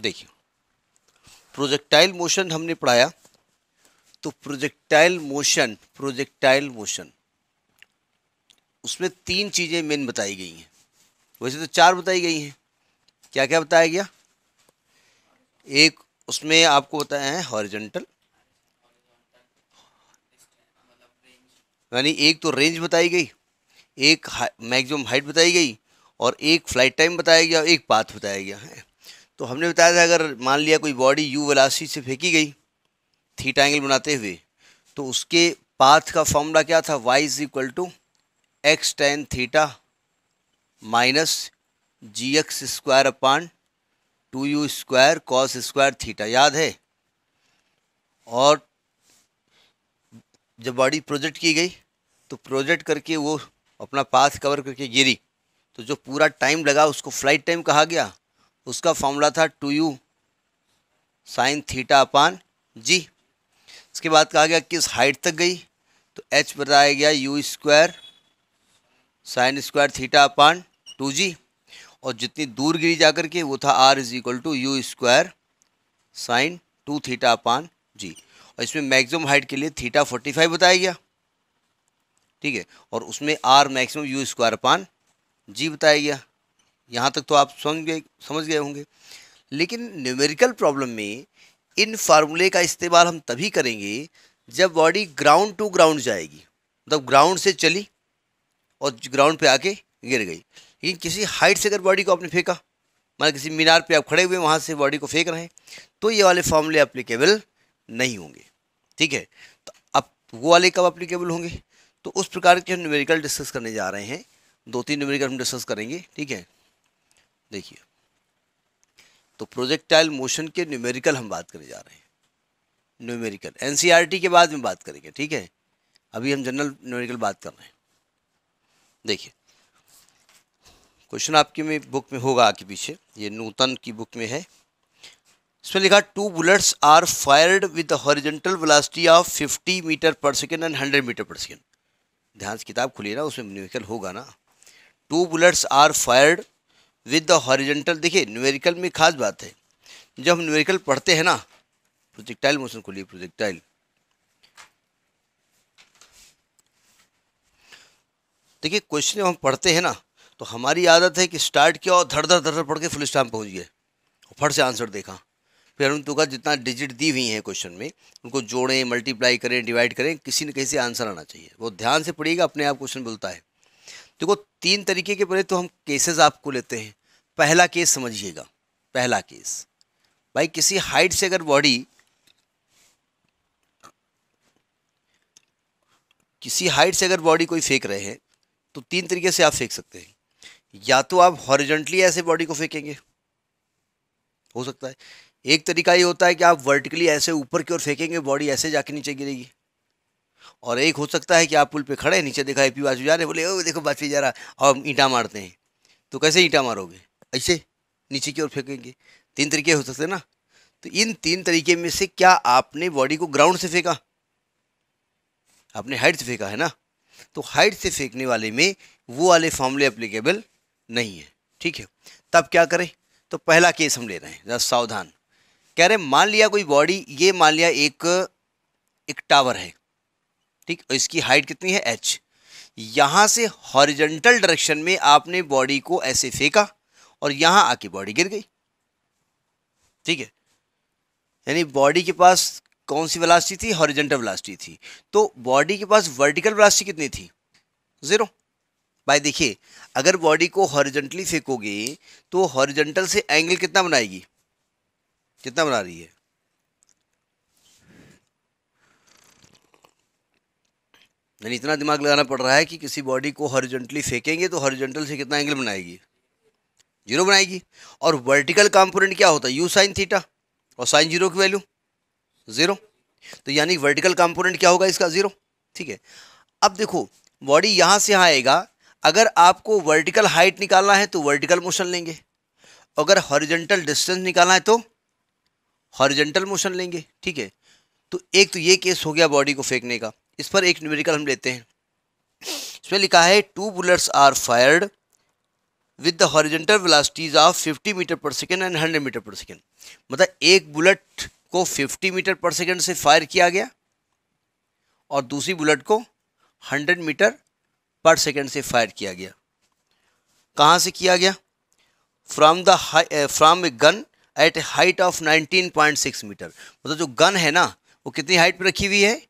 देखिए projectile motion हमने पढ़ाया तो प्रोजेक्टाइल मोशन प्रोजेक्टाइल मोशन उसमें तीन चीज़ें मेन बताई गई हैं वैसे तो चार बताई गई हैं क्या क्या बताया गया एक उसमें आपको बताया है हॉरिजेंटल यानी एक तो रेंज बताई गई एक मैक्सिमम हाइट बताई गई और एक फ्लाइट टाइम बताया गया और एक पाथ बताया गया है तो हमने बताया था अगर मान लिया कोई बॉडी यू वेलासिटी से फेंकी गई थीटा एंगल बनाते हुए तो उसके पाथ का फॉर्मूला क्या था y is equal to x tan theta minus g x square upon two u square cos square theta याद है और जब बॉडी प्रोजेक्ट की गई तो प्रोजेक्ट करके वो अपना पाथ कवर करके गिरी तो जो पूरा टाइम लगा उसको फ्लाइट टाइम कहा गया उसका फॉर्मूला था two u sine theta upon g इसके बाद कहा गया किस हाइट तक गई तो एच बताया गया u square sine square theta upon two g और जितनी दूर गिरी जाकर के वो था r is equal to u square sine two theta upon g और इसमें मैक्सिमम हाइट के लिए थीटा फोर्टी फाइव बताया गया ठीक है और उसमें r maximum u square upon g बताया गया यहाँ तक तो आप समझ गए समझ गए होंगे लेकिन न्यूमेरिकल प्रॉब्लम में इन फार्मूले का इस्तेमाल हम तभी करेंगे जब बॉडी ग्राउंड टू ग्राउंड जाएगी मतलब ग्राउंड से चली और ग्राउंड पे आके गिर गई लेकिन किसी हाइट से अगर बॉडी को आपने फेंका मतलब किसी मीनार पे आप खड़े हुए वहाँ से बॉडी को फेंक रहे हैं तो ये वाले फार्मूले अप्लीकेबल नहीं होंगे ठीक है तो अब वो वाले कब अप्लीकेबल होंगे तो उस प्रकार के हम न्यूमेरिकल डिस्कस करने जा रहे हैं दो तीन न्यूमेरिकल हम डिस्कस करेंगे ठीक है देखिए तो प्रोजेक्टाइल मोशन के न्यूमेरिकल हम बात करने जा रहे हैं न्यूमेरिकल एनसीईआरटी e के बाद में बात करेंगे ठीक है अभी हम जनरल न्यूमेरिकल बात कर रहे हैं देखिए क्वेश्चन आपकी में बुक में होगा आगे पीछे ये नूतन की बुक में है इसमें लिखा two bullets are fired with horizontal velocity of 50 metre per second and hundred metre per second ध्यान से किताब खुली ना उसमें न्यूमेरिकल होगा ना two bullets are fired with the horizontal देखिए न्यूमेरिकल में खास बात है जब हम न्यूमेरिकल पढ़ते हैं ना प्रोजेक्टाइल मोशन को लिए प्रोजेक्टाइल देखिए क्वेश्चन हम पढ़ते हैं ना तो हमारी आदत है कि स्टार्ट किया और धड़ धड़ धड़ पढ़ के फुल स्टाम पहुँच गए फट से आंसर देखा फिर उन का जितना डिजिट दी हुई है क्वेश्चन में उनको जोड़ें मल्टीप्लाई करें डिवाइड करें किसी न कहीं से आंसर आना चाहिए वो ध्यान से पढ़िएगा अपने आप क्वेश्चन बोलता है देखो तीन तरीके के पहले तो हम केसेस आपको लेते हैं पहला केस समझिएगा पहला केस भाई किसी हाइट से अगर बॉडी किसी हाइट से अगर बॉडी कोई फेंक रहे हैं तो तीन तरीके से आप फेंक सकते हैं या तो आप हॉरिजेंटली ऐसे बॉडी को फेंकेंगे हो सकता है एक तरीका ये होता है कि आप वर्टिकली ऐसे ऊपर की ओर फेंकेंगे बॉडी ऐसे जाके नीचे गिरेगी और एक हो सकता है कि आप पुल पे खड़े नीचे देखा ए पी बाजू जा रहे बोले ओ देखो बाजी जा रहा और ईंटा मारते हैं तो कैसे ईंटा मारोगे ऐसे नीचे की ओर फेंकेंगे तीन तरीके हो सकते हैं ना तो इन तीन तरीके में से क्या आपने बॉडी को ग्राउंड से फेंका आपने हाइट से फेंका है ना तो हाइट से फेंकने वाले में वो वाले फॉर्मूले अप्लीकेबल नहीं है ठीक है तब क्या करें तो पहला केस हम ले रहे हैं जरा सावधान कह रहे मान लिया कोई बॉडी ये मान लिया एक एक टावर है ठीक और इसकी हाइट कितनी है एच यहाँ से हॉरिजेंटल डायरेक्शन में आपने बॉडी को ऐसे फेंका और यहां आके बॉडी गिर गई ठीक है यानी बॉडी के पास कौन सी वेलासिटी थी हॉरिजेंटल वेलासिटी थी तो बॉडी के पास वर्टिकल वेलासिटी कितनी थी ज़ीरो भाई देखिए अगर बॉडी को हॉरिजेंटली फेंकोगे तो हॉरिजेंटल से एंगल कितना बनाएगी कितना बना रही है यानी इतना दिमाग लगाना पड़ रहा है कि किसी बॉडी को हॉरिजेंटली फेंकेंगे तो हॉरिजेंटल से कितना एंगल बनाएगी जीरो बनाएगी और वर्टिकल कंपोनेंट क्या होता है यू साइन थीटा और साइन जीरो की वैल्यू ज़ीरो तो यानी वर्टिकल कंपोनेंट क्या होगा इसका ज़ीरो ठीक है अब देखो बॉडी यहाँ से यहाँ आएगा अगर आपको वर्टिकल हाइट निकालना है तो वर्टिकल मोशन लेंगे अगर हॉरिजेंटल डिस्टेंस निकालना है तो हॉरिजेंटल मोशन लेंगे ठीक है तो एक तो ये केस हो गया बॉडी को फेंकने का इस पर एक न्यूमेरिकल हम लेते हैं इसमें लिखा है two bullets are fired with the horizontal velocities of 50 metre per second and 100 metre per second मतलब एक बुलेट को 50 मीटर पर सेकेंड से फायर किया गया और दूसरी बुलेट को 100 मीटर पर सेकेंड से फायर किया गया कहाँ से किया गया from the from a gun at a height of 19.6 metre मतलब जो गन है ना वो कितनी हाइट पर रखी हुई है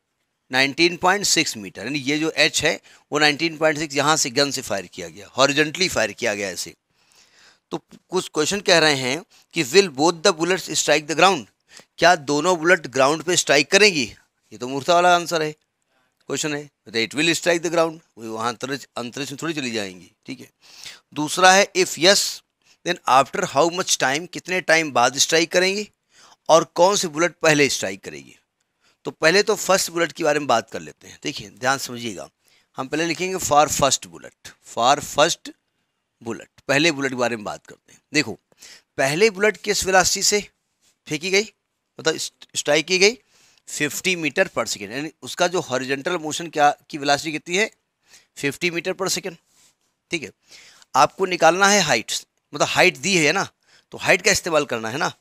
19.6 मीटर यानी ये जो एच है वो 19.6 पॉइंट यहाँ से गन से फायर किया गया हॉरिजेंटली फायर किया गया ऐसे तो कुछ क्वेश्चन कह रहे हैं कि will both the bullets strike the ground क्या दोनों बुलेट ग्राउंड पे स्ट्राइक करेंगी ये तो मूर्ता वाला आंसर है क्वेश्चन है it will strike the ground वहाँ अंतरिक्ष अंतरिक्ष में थोड़ी चली जाएंगी ठीक है दूसरा है if yes then after how much time कितने टाइम बाद स्ट्राइक करेंगी और कौन से बुलेट पहले स्ट्राइक करेगी तो पहले तो फर्स्ट बुलेट के बारे में बात कर लेते हैं देखिए ध्यान समझिएगा हम पहले लिखेंगे for first bullet for first bullet पहले बुलेट के बारे में बात करते हैं देखो पहले बुलेट किस वेलासिटी से फेंकी गई मतलब स्ट्राइक की गई 50 मीटर पर सेकेंड यानी उसका जो हॉरिजेंटल मोशन क्या की वेलासिटी कितनी है 50 मीटर पर सेकेंड ठीक है आपको निकालना है हाइट मतलब हाइट दी है ना तो हाइट का इस्तेमाल करना है ना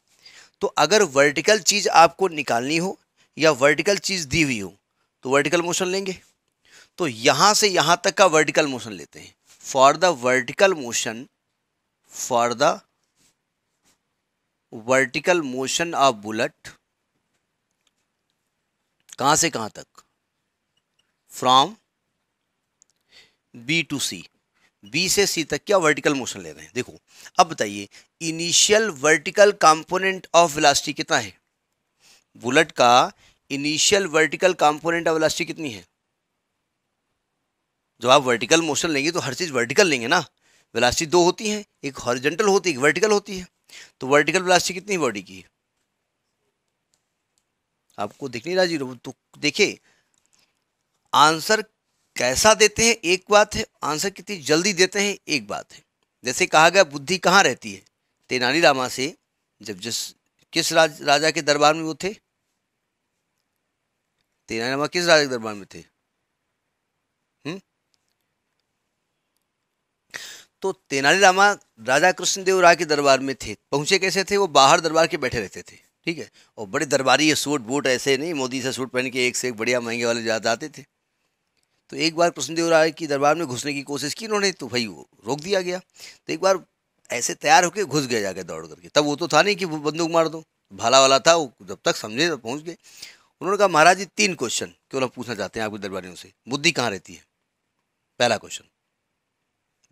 तो अगर वर्टिकल चीज़ आपको निकालनी हो या वर्टिकल चीज़ दी हुई हो तो वर्टिकल मोशन लेंगे तो यहां से यहां तक का वर्टिकल मोशन लेते हैं for the vertical motion for the vertical motion of bullet कहां से कहां तक from b to c b से सी तक क्या वर्टिकल मोशन ले रहे हैं देखो अब बताइए initial vertical component of velocity कितना है बुलेट का initial vertical component of elastic कितनी है जब आप वर्टिकल मोशन लेंगे तो हर चीज़ वर्टिकल लेंगे ना वेलासिटी दो होती हैं एक हॉरिजेंटल होती है एक वर्टिकल होती है तो वर्टिकल वेलासिटी कितनी बॉडी की है आपको दिख नहीं रहा जीरो तो देखिए आंसर कैसा देते हैं एक बात है आंसर कितनी जल्दी देते हैं एक बात है जैसे कहा गया बुद्धि कहाँ रहती है तेनालीरामा से जब जिस किस राज, राजा के दरबार में वो थे तीन किस राजा के दरबार में थे हम्म? तो तेनाली रामा राजा कृष्णदेव राय के दरबार में थे पहुंचे कैसे थे वो बाहर दरबार के बैठे रहते थे ठीक है और बड़े दरबारी ये सूट बूट ऐसे नहीं मोदी से सूट पहन के एक से एक बढ़िया महंगे वाले जाते आते थे तो एक बार कृष्णदेव राय की दरबार में घुसने की कोशिश की उन्होंने तो भाई वो रोक दिया गया तो एक बार ऐसे तैयार होकर घुस गया जाकर दौड़ करके तब वो तो था नहीं कि बंदूक मार दो भाला वाला था वो जब तक समझे तब पहुँच गए उन्होंने कहा महाराज जी तीन क्वेश्चन केवल हम पूछना चाहते हैं आपके दरबारियों से बुद्धि कहाँ रहती है पहला क्वेश्चन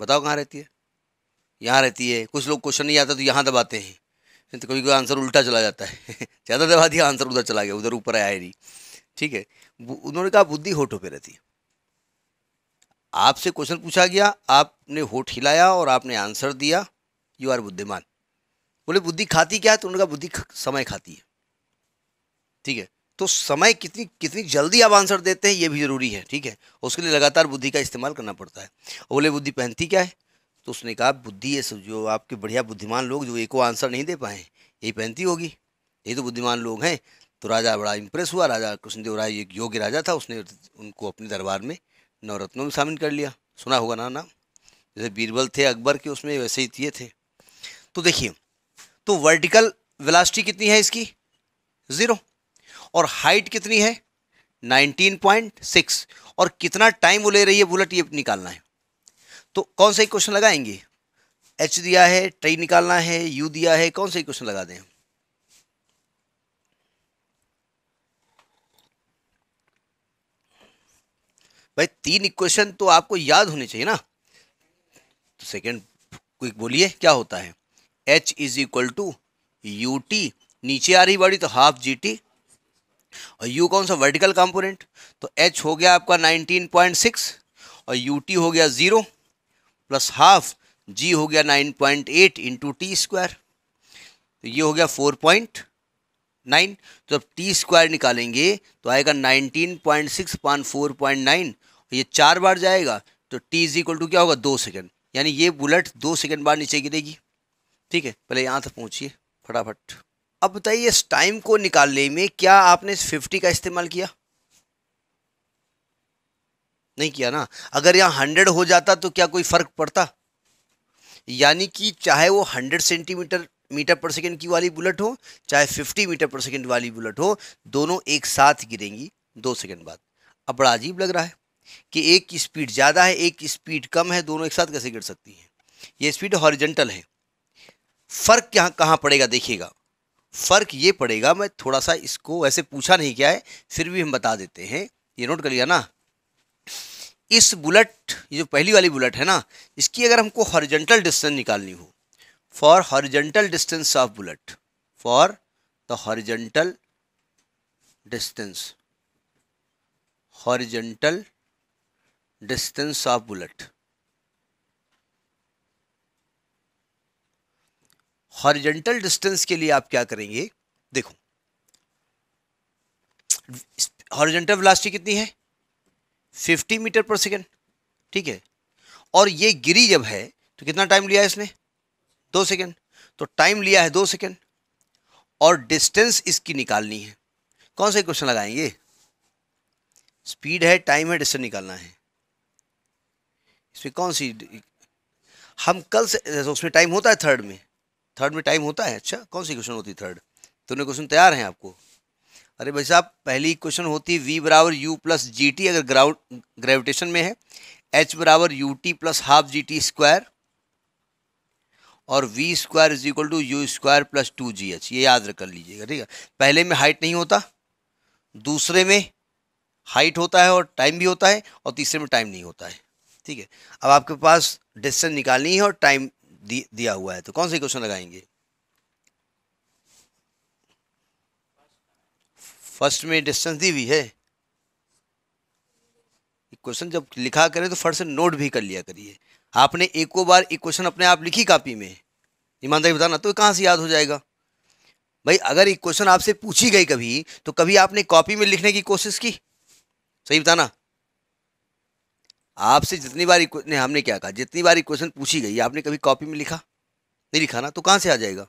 बताओ कहाँ रहती है यहाँ रहती है कुछ लोग क्वेश्चन नहीं आता तो यहाँ दबाते हैं नहीं तो कभी कोई आंसर उल्टा चला जाता है ज़्यादा दबा दिया आंसर उधर चला गया उधर ऊपर आया ही नहीं ठीक है उन्होंने कहा बुद्धि होठों पर रहती है आपसे क्वेश्चन पूछा गया आपने होठ हिलाया और आपने आंसर दिया यू आर बुद्धिमान बोले बुद्धि खाती क्या है तो उन्होंने कहा बुद्धि समय खाती है ठीक है तो समय कितनी कितनी जल्दी आप आंसर देते हैं ये भी ज़रूरी है ठीक है उसके लिए लगातार बुद्धि का इस्तेमाल करना पड़ता है बोले बुद्धि पहनती क्या है तो उसने कहा बुद्धि ये सब जो आपके बढ़िया बुद्धिमान लोग जो एको आंसर नहीं दे पाए यही पहनती होगी ये तो बुद्धिमान लोग हैं तो राजा बड़ा इम्प्रेस हुआ राजा कृष्णदेव राय एक योग्य राजा था उसने उनको अपने दरबार में नवरत्नों में शामिल कर लिया सुना होगा ना नाम जैसे बीरबल थे अकबर के उसमें वैसे ही थे तो देखिए तो वर्टिकल वेलासिटी कितनी है इसकी ज़ीरो और हाइट कितनी है 19.6 और कितना टाइम वो ले रही है बुलेट ये निकालना है तो कौन सा क्वेश्चन लगाएंगे एच दिया है ट्री निकालना है यू दिया है कौन सा क्वेश्चन लगा दें भाई तीन इक्वेशन तो आपको याद होने चाहिए ना तो सेकेंड क्विक बोलिए क्या होता है h is equal to u t नीचे आ रही बॉडी तो हाफ जी टी और U कौन सा वर्टिकल कंपोनेंट तो H हो गया आपका 19.6 और UT हो गया ज़ीरो प्लस हाफ G हो गया 9.8 point eight into t square तो ये हो गया 4.9 तो जब टी स्क्वायर निकालेंगे तो आएगा 19.6 पॉइंट सिक्स फोर पॉइंट ये चार बार जाएगा तो T इज इक्वल टू क्या होगा दो सेकेंड यानी ये बुलेट दो सेकेंड बार नीचे गिरेगी ठीक है पहले यहाँ तक पहुँचिए फटाफट अब बताइए इस टाइम को निकालने में क्या आपने इस फिफ्टी का इस्तेमाल किया नहीं किया ना अगर यहां हंड्रेड हो जाता तो क्या कोई फ़र्क पड़ता यानी कि चाहे वो hundred centimetre metre per second की वाली बुलेट हो चाहे फिफ्टी मीटर पर सेकेंड वाली बुलेट हो दोनों एक साथ गिरेंगी दो सेकेंड बाद अब बड़ा अजीब लग रहा है कि एक की स्पीड ज़्यादा है एक की स्पीड कम है दोनों एक साथ कैसे गिर सकती हैं ये स्पीड हॉरिजेंटल है फ़र्क यहाँ कहाँ पड़ेगा देखिएगा फ़र्क ये पड़ेगा मैं थोड़ा सा इसको वैसे पूछा नहीं क्या है फिर भी हम बता देते हैं ये नोट कर लिया ना इस बुलेट ये जो पहली वाली बुलेट है ना इसकी अगर हमको हॉरिजेंटल डिस्टेंस निकालनी हो for horizontal distance of bullet for the horizontal distance horizontal distance of bullet horizontal distance के लिए आप क्या करेंगे देखो हॉरिजेंटल वेलोसिटी कितनी है 50 मीटर पर सेकेंड ठीक है और ये गिरी जब है तो कितना टाइम लिया है इसने दो सेकेंड तो टाइम लिया है दो सेकेंड और डिस्टेंस इसकी निकालनी है कौन सा क्वेश्चन लगाएंगे स्पीड है टाइम है डिस्टेंस निकालना है इसमें कौन सी हम कल से उसमें टाइम होता है थर्ड में थर्ड में टाइम होता है अच्छा कौन सी क्वेश्चन होती थर्ड दोनों क्वेश्चन तैयार हैं आपको अरे भाई साहब पहली क्वेश्चन होती है वी बराबर यू प्लस जी टी अगर ग्राउंड ग्रेविटेशन में है एच बराबर u t plus half g t square और v square is equal to u square plus two g h ये याद कर लीजिएगा ठीक है पहले में हाइट नहीं होता दूसरे में हाइट होता है और टाइम भी होता है और तीसरे में टाइम नहीं होता है ठीक है अब आपके पास डिस्टेंस निकालनी है और टाइम दिया हुआ है तो कौन सा क्वेश्चन लगाएंगे फर्स्ट में डिस्टेंस दी हुई है क्वेश्चन जब लिखा करें तो फर्स्ट नोट भी कर लिया करिए आपने एको बार क्वेश्चन अपने आप लिखी कॉपी में ईमानदारी बताना तो कहाँ से याद हो जाएगा भाई अगर एक क्वेश्चन आपसे पूछी गई कभी तो कभी आपने कॉपी में लिखने की कोशिश की सही बताना आपसे जितनी बार ने हमने क्या कहा जितनी बार क्वेश्चन पूछी गई आपने कभी कॉपी में लिखा नहीं लिखा ना तो कहाँ से आ जाएगा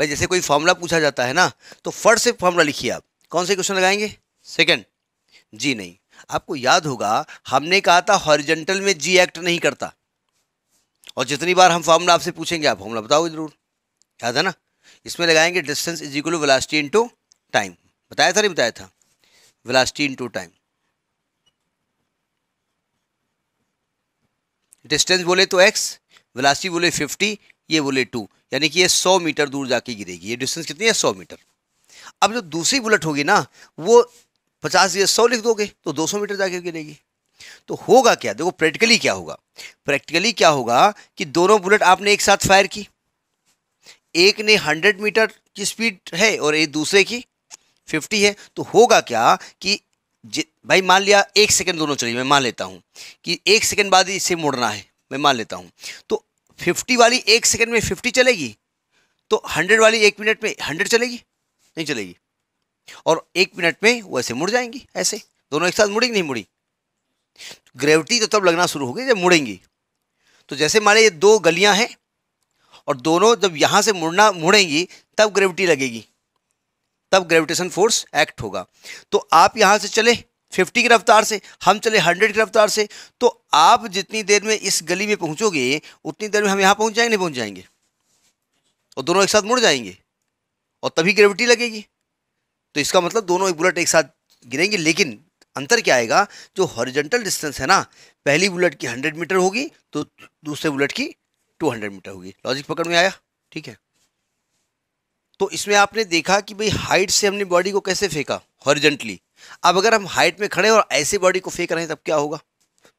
भाई जैसे कोई फॉर्मूला पूछा जाता है ना तो फर्स्ट से फॉर्मूला लिखिए आप कौन से क्वेश्चन लगाएंगे सेकंड जी नहीं आपको याद होगा हमने कहा था हॉरिजेंटल में जी एक्ट नहीं करता और जितनी बार हम फॉर्मूला आपसे पूछेंगे आप फॉर्मूला बताओ जरूर याद है ना इसमें लगाएंगे distance is equal velocity into time बताया था नहीं बताया था वेलासिटी इनटू टाइम डिस्टेंस बोले तो एक्स वेलासिटी बोले फिफ्टी ये बोले टू यानी कि ये सौ मीटर दूर जाके गिरेगी ये डिस्टेंस कितनी है सौ मीटर अब जो दूसरी बुलेट होगी ना वो पचास या सौ लिख दोगे तो दो सौ मीटर जाके गिरेगी तो होगा क्या देखो प्रैक्टिकली क्या होगा प्रैक्टिकली क्या होगा कि दोनों बुलेट आपने एक साथ फायर की एक ने हंड्रेड मीटर की स्पीड है और एक दूसरे की फिफ्टी है तो होगा क्या कि भाई मान लिया एक सेकंड दोनों चली मैं मान लेता हूँ कि एक सेकंड बाद इसे मोड़ना है मैं मान लेता हूँ तो फिफ्टी वाली एक सेकंड में फिफ्टी चलेगी तो हंड्रेड वाली एक मिनट में हंड्रेड चलेगी नहीं चलेगी और एक मिनट में वो ऐसे मुड़ जाएंगी ऐसे दोनों एक साथ मुड़ेंगी नहीं मुड़ी ग्रेविटी तो तब लगना शुरू होगी जब मुड़ेंगी तो जैसे माने ये दो गलियां हैं और दोनों जब यहाँ से मुड़ना मुड़ेंगी तब ग्रेविटी लगेगी तब ग्रेविटेशन फोर्स एक्ट होगा तो आप यहाँ से चले फिफ्टी की रफ्तार से हम चले हंड्रेड की रफ्तार से तो आप जितनी देर में इस गली में पहुंचोगे उतनी देर में हम यहाँ पहुँच जाएंगे नहीं पहुँच जाएंगे और दोनों एक साथ मुड़ जाएंगे और तभी ग्रेविटी लगेगी तो इसका मतलब दोनों एक बुलेट एक साथ गिरेंगे लेकिन अंतर क्या आएगा जो हॉरिजेंटल डिस्टेंस है ना पहली बुलेट की हंड्रेड मीटर होगी तो दूसरे बुलेट की टू हंड्रेड मीटर होगी लॉजिक पकड़ में आया ठीक है तो इसमें आपने देखा कि भाई हाइट से हमने बॉडी को कैसे फेंका हॉरिजेंटली अब अगर हम हाइट में खड़े और ऐसे बॉडी को फेंक रहे हैं तब क्या होगा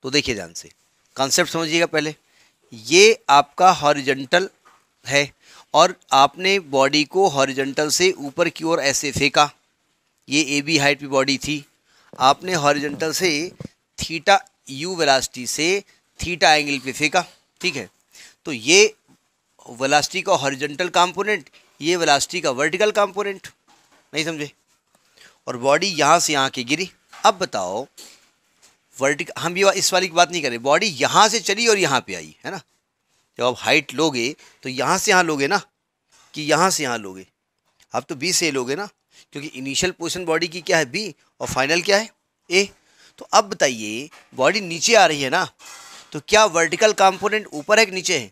तो देखिए ध्यान से कॉन्सेप्ट समझिएगा पहले ये आपका हॉरिजेंटल है और आपने बॉडी को हॉरिजेंटल से ऊपर की ओर ऐसे फेंका ये ए बी हाइट की बॉडी थी आपने हॉरिजेंटल से थीटा यू वेलासिटी से थीटा एंगल पे फेंका ठीक है तो ये वेलासिटी का हॉरिजेंटल कंपोनेंट ये वेलासिटी का वर्टिकल कंपोनेंट नहीं समझे और बॉडी यहाँ से यहाँ के गिरी अब बताओ वर्टिक हम ये इस वाली की बात नहीं करें बॉडी यहाँ से चली और यहाँ पे आई है ना जब आप हाइट लोगे तो यहाँ से यहाँ लोगे ना कि यहाँ से यहाँ लोगे आप तो बी से लोगे ना क्योंकि इनिशियल पोजिशन बॉडी की क्या है बी और फाइनल क्या है ए तो अब बताइए बॉडी नीचे आ रही है ना तो क्या वर्टिकल कंपोनेंट ऊपर है कि नीचे है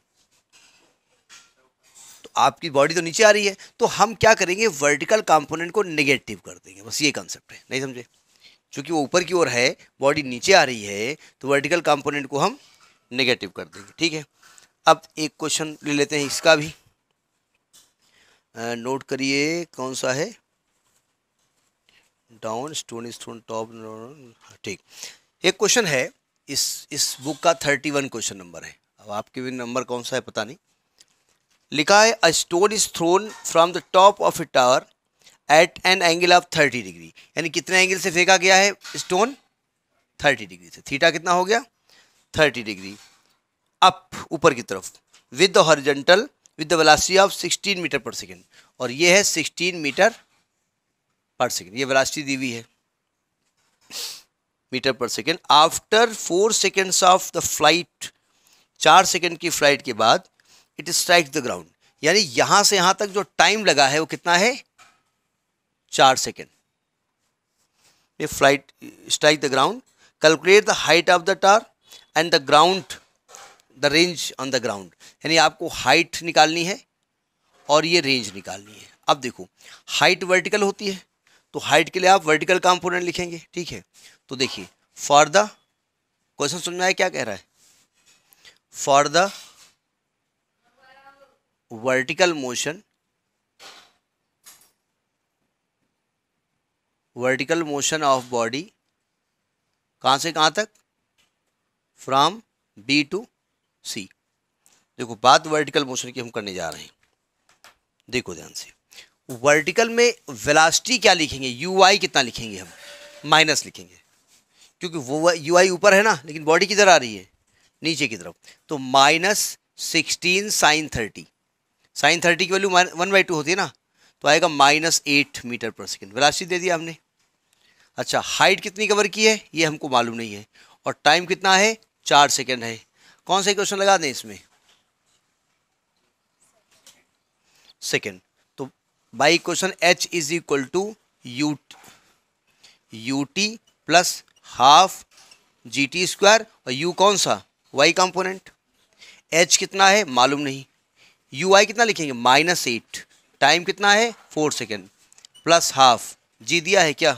आपकी बॉडी तो नीचे आ रही है तो हम क्या करेंगे वर्टिकल कंपोनेंट को नेगेटिव कर देंगे बस ये कंसेप्ट है नहीं समझे चूँकि वो ऊपर की ओर है बॉडी नीचे आ रही है तो वर्टिकल कंपोनेंट को हम नेगेटिव कर देंगे ठीक है अब एक क्वेश्चन ले लेते हैं इसका भी नोट करिए कौन सा है डाउन स्टोन स्टोन टॉप ठीक एक क्वेश्चन है इस इस बुक का थर्टी वन क्वेश्चन नंबर है अब आपके भी नंबर कौन सा है पता नहीं लिखा है a stone is thrown from the top of a tower at an angle of thirty degree यानी कितने एंगल से फेंका गया है स्टोन थर्टी डिग्री से थीटा कितना हो गया थर्टी डिग्री अप ऊपर की तरफ with the horizontal with the velocity of sixteen metre per second और ये है सिक्सटीन मीटर पर सेकेंड ये वेलासिटी दी हुई है metre per second after four seconds of the flight चार सेकेंड की फ्लाइट के बाद इट स्ट्राइक द ग्राउंड यानी यहां से यहां तक जो टाइम लगा है वो कितना है चार सेकेंड ये flight strike the ground calculate the height of the tower and the ground the range on the ground यानी आपको हाइट निकालनी है और ये रेंज निकालनी है अब देखो हाइट वर्टिकल होती है तो हाइट के लिए आप वर्टिकल कॉम्पोनेंट लिखेंगे ठीक है तो देखिए फॉर द क्वेश्चन सुनना में आया क्या कह रहा है for the vertical motion vertical motion of body कहाँ से कहाँ तक फ्रॉम बी टू सी देखो बात वर्टिकल मोशन की हम करने जा रहे हैं देखो ध्यान से वर्टिकल में वेलासिटी क्या लिखेंगे यू आई कितना लिखेंगे हम माइनस लिखेंगे क्योंकि वो यू आई ऊपर है ना लेकिन बॉडी किधर आ रही है नीचे की तरफ तो minus sixteen sine thirty sine thirty की वैल्यू वन बाई टू होती है ना तो आएगा minus eight metre per second velocity दे दिया हमने अच्छा हाइट कितनी कवर की है ये हमको मालूम नहीं है और टाइम कितना है चार सेकेंड है कौन सा क्वेश्चन लगा दें इसमें सेकेंड तो by question h is equal to u u t plus half g t square और यू कौन सा वाई कंपोनेंट एच कितना है मालूम नहीं यू आई कितना लिखेंगे माइनस एट टाइम कितना है four second plus half g दिया है क्या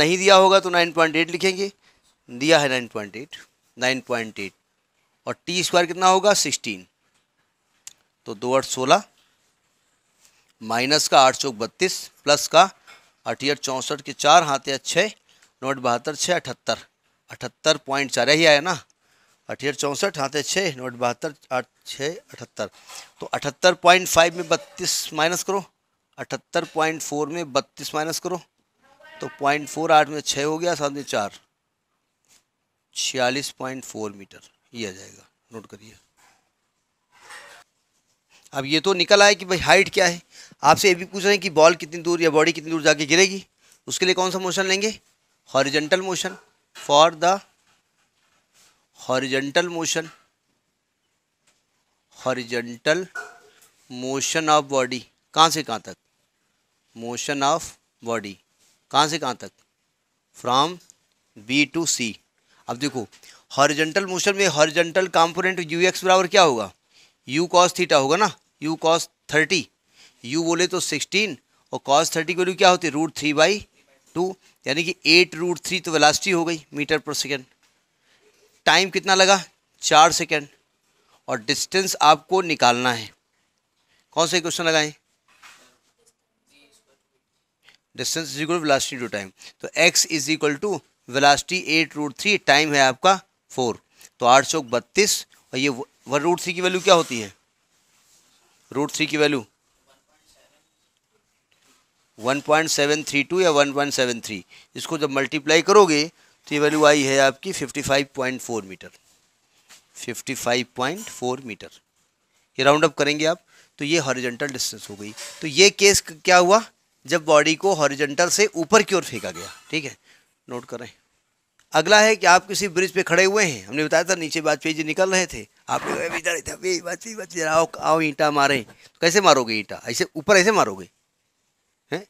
नहीं दिया होगा तो नाइन पॉइंट एट लिखेंगे दिया है nine point eight nine point eight और टी स्क्वायर कितना होगा सिक्सटीन तो दो आठ सोलह माइनस का आठ चौक बत्तीस प्लस का आठ चौंसठ के चार हाथे छः नोट बहत्तर छः अठहत्तर अठहत्तर पॉइंट चार यही आया ना अठहत्तर चौंसठ हाथे छः नोट बहत्तर आठ छः अठहत्तर तो अठहत्तर पॉइंट फाइव में बत्तीस माइनस करो अठहत्तर पॉइंट फोर में बत्तीस माइनस करो तो पॉइंट फोर आठ में छः हो गया साथ में चार छियालीस पॉइंट फोर मीटर ये आ जाएगा नोट करिए अब ये तो निकल आए कि भाई हाइट क्या है आपसे ये भी पूछ रहे हैं कि बॉल कितनी दूर या बॉडी कितनी दूर जाके गिरेगी उसके लिए कौन सा मोशन लेंगे horizontal motion for the horizontal motion horizontal motion of body कहाँ से कहाँ तक मोशन ऑफ बॉडी कहाँ से कहाँ तक फ्रॉम बी टू सी अब देखो हॉरिजेंटल मोशन में हॉरिजेंटल कॉम्पोनेंट यू एक्स बराबर क्या होगा यू कॉस थीटा होगा ना यू कॉस थर्टी यू बोले तो सिक्सटीन और कॉस थर्टी की वैल्यू क्या होती है रूट थ्री बाई टू यानी कि एट रूट थ्री तो वेलास्टी हो गई मीटर पर सेकेंड टाइम कितना लगा चार सेकेंड और डिस्टेंस आपको निकालना है कौन से क्वेश्चन लगाए distance is equal velocity to time तो x is equal to velocity at root three time है आपका फोर तो आठ सौ बत्तीस और ये वन रूट थ्री की वैल्यू क्या होती है रूट थ्री की value one point seven three two या वन पॉइंट सेवन थ्री इसको जब मल्टीप्लाई करोगे तो ये वैल्यू आई है आपकी 55.4 मीटर 55.4 मीटर ये राउंड अप करेंगे आप तो ये हॉरिजेंटल डिस्टेंस हो गई तो ये केस क्या हुआ जब बॉडी को हॉरिजेंटल से ऊपर की ओर फेंका गया ठीक है नोट करें अगला है कि आप किसी ब्रिज पे खड़े हुए हैं हमने बताया था नीचे वाजपेयी जी निकल रहे थे आपने वाजपेयी आओ आओ ईंटा मारें तो कैसे मारोगे ईंटा ऐसे ऊपर ऐसे मारोगे हैं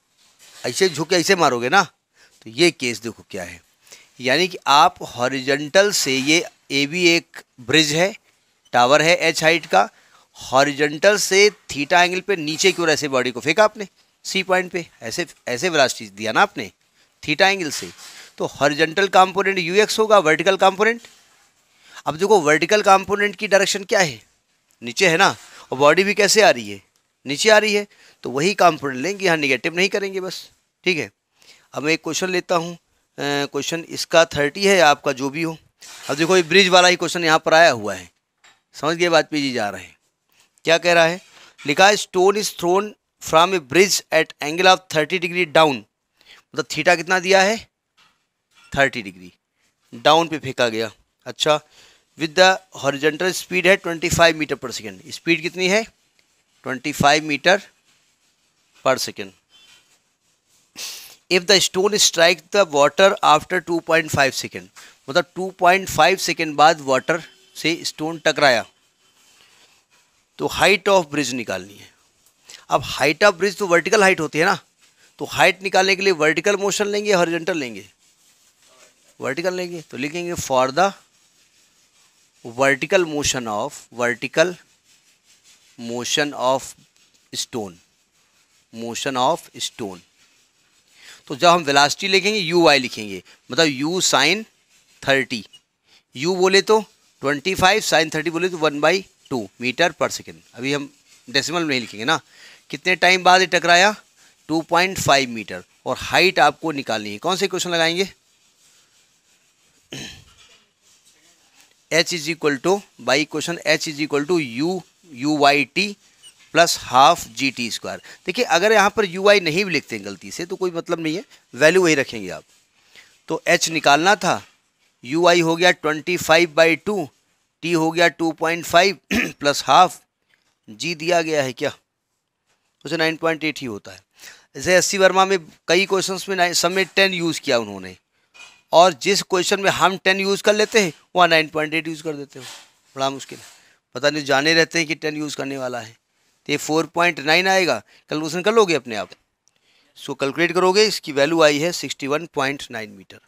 ऐसे झुक ऐसे मारोगे ना तो ये केस देखो क्या है यानी कि आप हॉरिजेंटल से ये ए बी एक ब्रिज है टावर है एच हाइट का हॉरिजेंटल से थीटा एंगल पे नीचे की ओर ऐसे बॉडी को फेंका आपने सी पॉइंट पे ऐसे ऐसे वेलासिटी दिया ना आपने थीटा एंगल से तो हॉरिजेंटल कंपोनेंट यू एक्स होगा वर्टिकल कंपोनेंट अब देखो वर्टिकल कंपोनेंट की डायरेक्शन क्या है नीचे है ना और बॉडी भी कैसे आ रही है नीचे आ रही है तो वही कॉम्पोनेंट लेंगे यहाँ निगेटिव नहीं करेंगे बस ठीक है अब मैं एक क्वेश्चन लेता हूँ क्वेश्चन इसका थर्टी है आपका जो भी हो अब देखो ये ब्रिज वाला ही क्वेश्चन यहाँ पर आया हुआ है समझ गए पे जी जा रहे हैं क्या कह रहा है लिखा है stone is thrown from a bridge at angle of thirty degree down मतलब थीटा कितना दिया है थर्टी डिग्री डाउन पे फेंका गया अच्छा विद द हॉरिजेंटल स्पीड है twenty five metre per second speed कितनी है twenty five metre per second if the stone strike the water after 2.5 second मतलब 2.5 सेकेंड बाद वाटर से स्टोन टकराया तो हाइट ऑफ ब्रिज निकालनी है अब हाइट ऑफ ब्रिज तो वर्टिकल हाइट होती है ना तो हाइट निकालने के लिए वर्टिकल मोशन लेंगे हॉरिजेंटल लेंगे वर्टिकल लेंगे तो लिखेंगे for the vertical motion of vertical motion of stone motion of stone तो जब हम वेलासिटी लिखेंगे यू वाई लिखेंगे मतलब यू साइन थर्टी यू बोले तो ट्वेंटी फाइव साइन थर्टी बोले तो one by two metre per second अभी हम डेसिमल में नहीं लिखेंगे ना कितने टाइम बाद ये टकराया टू पॉइंट फाइव मीटर और हाइट आपको निकालनी है कौन से क्वेश्चन लगाएंगे h is equal to by question h is equal to u u y t plus half g t square देखिए अगर यहाँ पर यू आई नहीं भी लिखते हैं गलती से तो कोई मतलब नहीं है वैल्यू वही रखेंगे आप तो एच निकालना था यू आई हो गया twenty five by two t हो गया two point five plus half g दिया गया है क्या उसे नाइन पॉइंट एट ही होता है जैसे एस सी वर्मा में कई क्वेश्चन में सब में टेन यूज़ किया उन्होंने और जिस क्वेश्चन में हम टेन यूज़ कर लेते हैं वहाँ नाइन पॉइंट एट यूज़ कर देते हो बड़ा मुश्किल है पता नहीं जाने रहते हैं कि टेन यूज़ करने वाला है तो ये फोर पॉइंट नाइन आएगा कैलकुलेशन कर लोगे अपने आप सो कैलकुलेट करोगे इसकी वैल्यू आई है sixty one point nine metre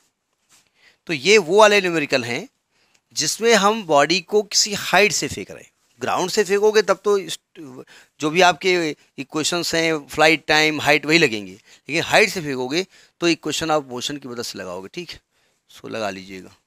तो ये वो वाले न्यूमेरिकल हैं जिसमें हम बॉडी को किसी हाइट से फेंक रहे हैं ग्राउंड से फेंकोगे तब तो जो भी आपके इक्वेशन हैं फ्लाइट टाइम हाइट वही लगेंगे लेकिन हाइट से फेंकोगे तो इक्वेशन आप मोशन की मदद से लगाओगे ठीक है सो लगा लीजिएगा